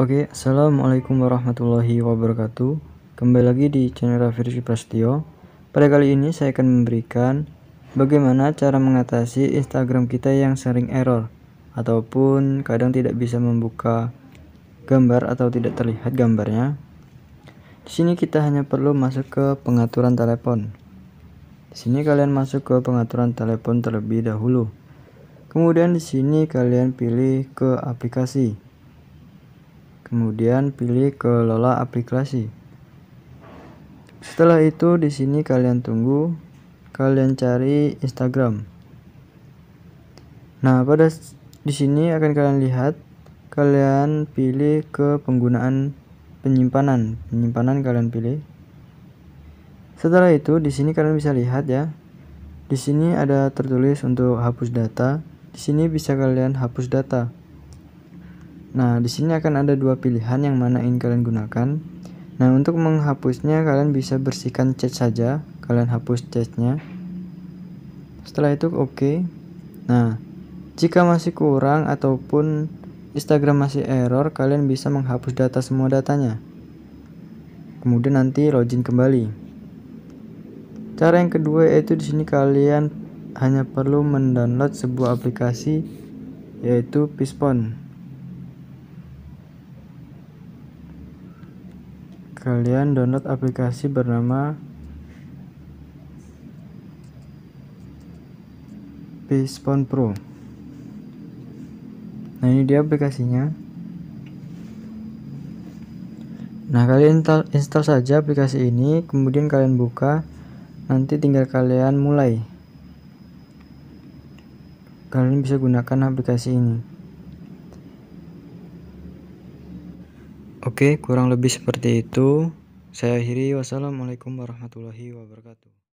Oke, okay, Assalamualaikum warahmatullahi wabarakatuh Kembali lagi di channel Raffi Prastio Pada kali ini saya akan memberikan Bagaimana cara mengatasi Instagram kita yang sering error Ataupun kadang tidak bisa membuka gambar atau tidak terlihat gambarnya Di sini kita hanya perlu masuk ke pengaturan telepon Di sini kalian masuk ke pengaturan telepon terlebih dahulu Kemudian di sini kalian pilih ke aplikasi Kemudian pilih kelola aplikasi. Setelah itu di sini kalian tunggu, kalian cari Instagram. Nah, pada di sini akan kalian lihat kalian pilih ke penggunaan penyimpanan. Penyimpanan kalian pilih. Setelah itu di sini kalian bisa lihat ya. Di sini ada tertulis untuk hapus data. Di sini bisa kalian hapus data. Nah, di sini akan ada dua pilihan yang mana ingin kalian gunakan. Nah, untuk menghapusnya kalian bisa bersihkan chat saja, kalian hapus chatnya. Setelah itu oke. Okay. Nah, jika masih kurang ataupun Instagram masih error, kalian bisa menghapus data semua datanya. Kemudian nanti login kembali. Cara yang kedua yaitu di sini kalian hanya perlu mendownload sebuah aplikasi yaitu Pispon. kalian download aplikasi bernama Pispon Pro. Nah, ini dia aplikasinya. Nah, kalian install saja aplikasi ini, kemudian kalian buka. Nanti tinggal kalian mulai. Kalian bisa gunakan aplikasi ini. Oke, kurang lebih seperti itu. Saya akhiri. Wassalamualaikum warahmatullahi wabarakatuh.